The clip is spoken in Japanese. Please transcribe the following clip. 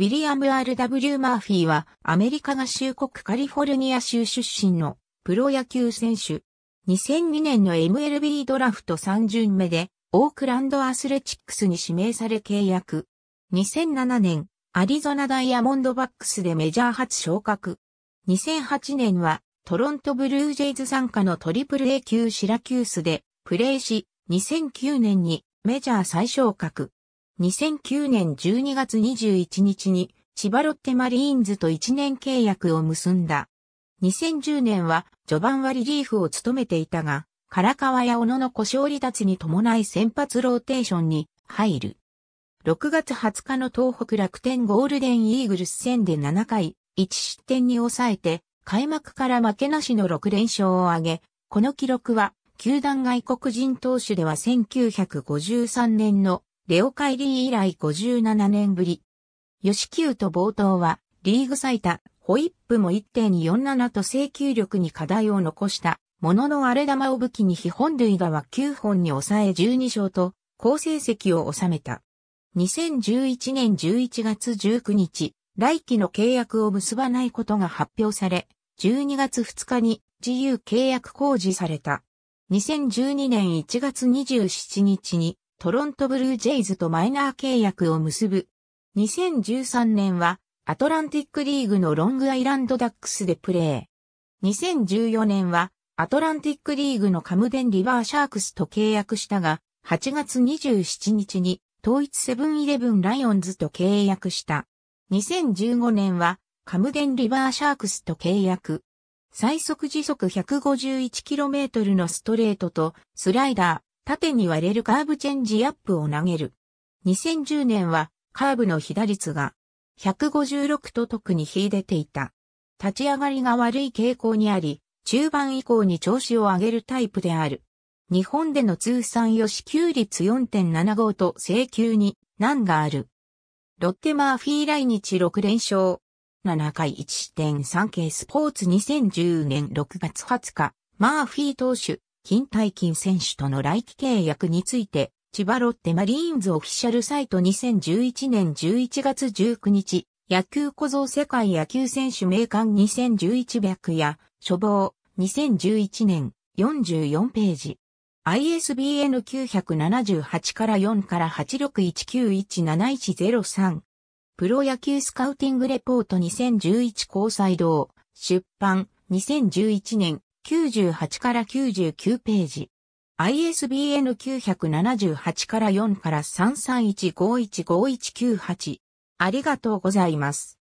ウィリアム・ R.W. マーフィーはアメリカ合衆国カリフォルニア州出身のプロ野球選手。2002年の MLB ドラフト3巡目でオークランドアスレチックスに指名され契約。2007年、アリゾナダイヤモンドバックスでメジャー初昇格。2008年はトロントブルージェイズ参加のトリプル A 級シラキュースでプレーし、2009年にメジャー再昇格。2009年12月21日に千葉ロッテマリーンズと1年契約を結んだ。2010年は序盤はリリーフを務めていたが、唐川や小野の故障離脱に伴い先発ローテーションに入る。6月20日の東北楽天ゴールデンイーグルス戦で7回1失点に抑えて開幕から負けなしの6連勝を挙げ、この記録は球団外国人投手では1953年のレオカイリー以来57年ぶり。吉久と冒頭は、リーグ最多、ホイップも1.47と請求力に課題を残した、ものの荒れ玉を武器に非本塁打は9本に抑え12勝と、好成績を収めた。2011年11月19日、来期の契約を結ばないことが発表され、12月2日に自由契約公示された。2012年1月27日にトロントブルージェイズとマイナー契約を結ぶ。2013年はアトランティックリーグのロングアイランドダックスでプレー。2014年はアトランティックリーグのカムデンリバーシャークスと契約したが、8月27日に統一セブンイレブンライオンズと契約した。2015年はカムデンリバーシャークスと契約。最速時速 151km のストレートとスライダー、縦に割れるカーブチェンジアップを投げる。2010年はカーブの被打率が156と特に秀でていた。立ち上がりが悪い傾向にあり、中盤以降に調子を上げるタイプである。日本での通算予支給率4.75と請求に難がある。ロッテマーフィー来日6連勝。7回1.3 k スポーツ2010年6月20日、マーフィー投手、金大金選手との来季契約について、千葉ロッテマリーンズオフィシャルサイト2011年11月19日、野球小僧世界野球選手名鑑2011百や、処防。2011年、44ページ。ISBN 978から4から8 6 1 9 1 7 1 0 3プロ野球スカウティングレポート2011交際堂、出版、2011年、98から99ページ。ISBN 978から4から3315151198。ありがとうございます。